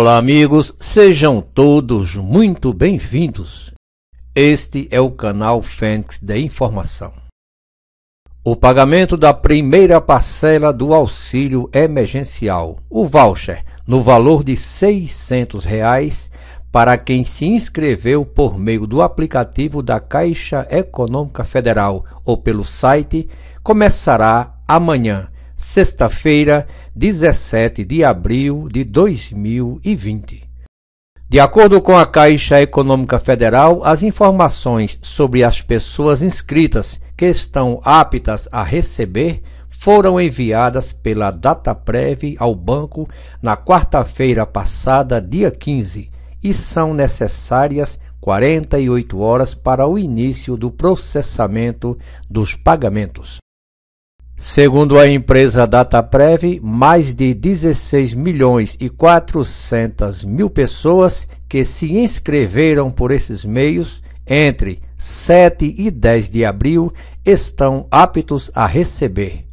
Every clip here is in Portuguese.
Olá, amigos, sejam todos muito bem-vindos. Este é o canal Fênix de Informação. O pagamento da primeira parcela do auxílio emergencial, o voucher, no valor de R$ 600 reais, para quem se inscreveu por meio do aplicativo da Caixa Econômica Federal ou pelo site, começará amanhã, sexta-feira, 17 de abril de 2020. De acordo com a Caixa Econômica Federal, as informações sobre as pessoas inscritas que estão aptas a receber foram enviadas pela data DataPrev ao banco na quarta-feira passada, dia 15, e são necessárias 48 horas para o início do processamento dos pagamentos. Segundo a empresa Dataprev, mais de 16 milhões e 400 mil pessoas que se inscreveram por esses meios entre 7 e 10 de abril estão aptos a receber.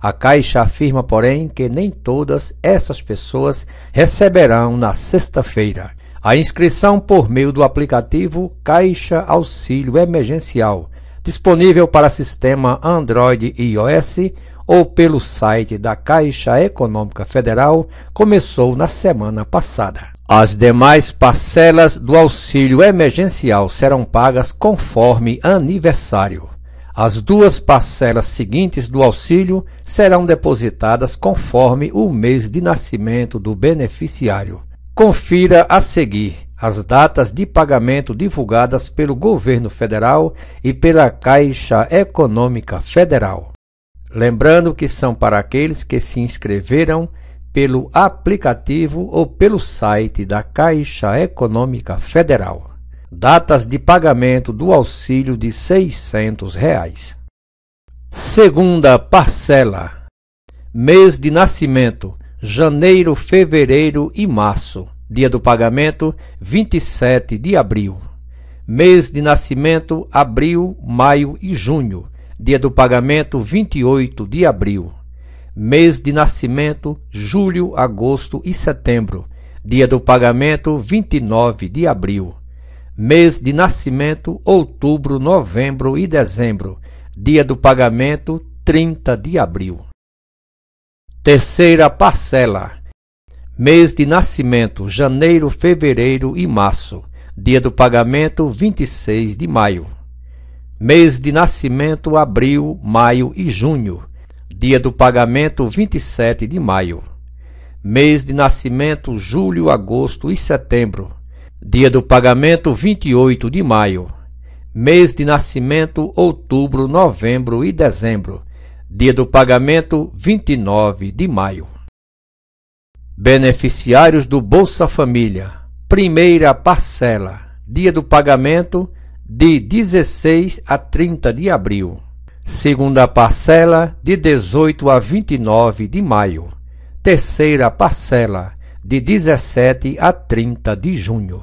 A Caixa afirma, porém, que nem todas essas pessoas receberão na sexta-feira. A inscrição por meio do aplicativo Caixa Auxílio Emergencial disponível para sistema Android e iOS ou pelo site da Caixa Econômica Federal, começou na semana passada. As demais parcelas do auxílio emergencial serão pagas conforme aniversário. As duas parcelas seguintes do auxílio serão depositadas conforme o mês de nascimento do beneficiário. Confira a seguir as datas de pagamento divulgadas pelo governo federal e pela Caixa Econômica Federal. Lembrando que são para aqueles que se inscreveram pelo aplicativo ou pelo site da Caixa Econômica Federal. Datas de pagamento do auxílio de R$ 600. Reais. Segunda parcela: mês de nascimento, janeiro, fevereiro e março. Dia do pagamento: 27 de abril. Mês de nascimento: abril, maio e junho. Dia do pagamento: 28 de abril. Mês de nascimento: julho, agosto e setembro. Dia do pagamento: 29 de abril. Mês de nascimento: outubro, novembro e dezembro. Dia do pagamento: 30 de abril. Terceira parcela Mês de nascimento: janeiro, fevereiro e março. Dia do pagamento: 26 de maio. Mês de nascimento: abril, maio e junho. Dia do pagamento: 27 de maio. Mês de nascimento: julho, agosto e setembro. Dia do pagamento: 28 de maio. Mês de nascimento: outubro, novembro e dezembro. Dia do pagamento: 29 de maio. Beneficiários do Bolsa Família. Primeira parcela. Dia do pagamento de 16 a 30 de abril. Segunda parcela de 18 a 29 de maio. Terceira parcela de 17 a 30 de junho.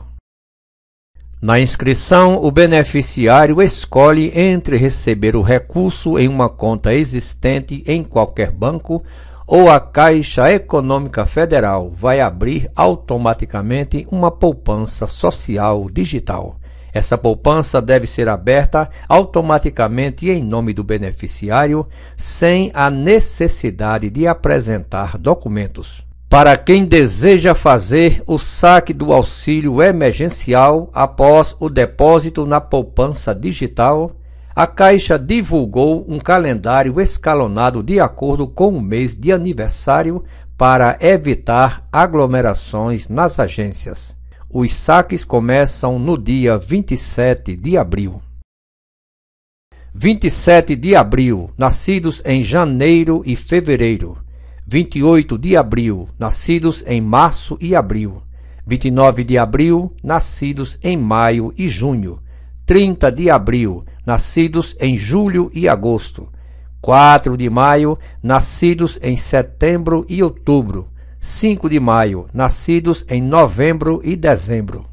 Na inscrição, o beneficiário escolhe entre receber o recurso em uma conta existente em qualquer banco ou a Caixa Econômica Federal vai abrir automaticamente uma poupança social digital. Essa poupança deve ser aberta automaticamente em nome do beneficiário, sem a necessidade de apresentar documentos. Para quem deseja fazer o saque do auxílio emergencial após o depósito na poupança digital, a Caixa divulgou um calendário escalonado de acordo com o mês de aniversário para evitar aglomerações nas agências. Os saques começam no dia 27 de abril. 27 de abril, nascidos em janeiro e fevereiro. 28 de abril, nascidos em março e abril. 29 de abril, nascidos em maio e junho. 30 de abril, nascidos em julho e agosto. 4 de maio, nascidos em setembro e outubro. 5 de maio, nascidos em novembro e dezembro.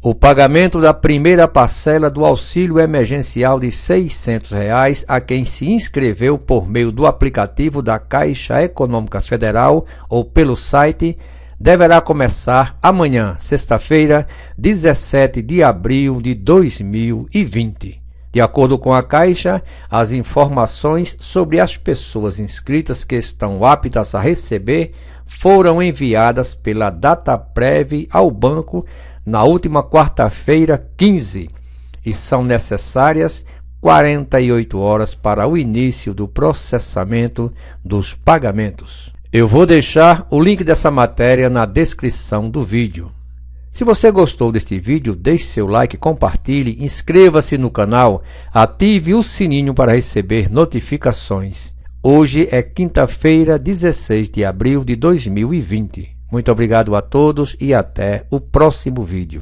O pagamento da primeira parcela do auxílio emergencial de R$ 600 reais a quem se inscreveu por meio do aplicativo da Caixa Econômica Federal ou pelo site deverá começar amanhã, sexta-feira, 17 de abril de 2020. De acordo com a Caixa, as informações sobre as pessoas inscritas que estão aptas a receber foram enviadas pela data prévia ao banco na última quarta-feira, 15, e são necessárias 48 horas para o início do processamento dos pagamentos. Eu vou deixar o link dessa matéria na descrição do vídeo. Se você gostou deste vídeo, deixe seu like, compartilhe, inscreva-se no canal, ative o sininho para receber notificações. Hoje é quinta-feira, 16 de abril de 2020. Muito obrigado a todos e até o próximo vídeo.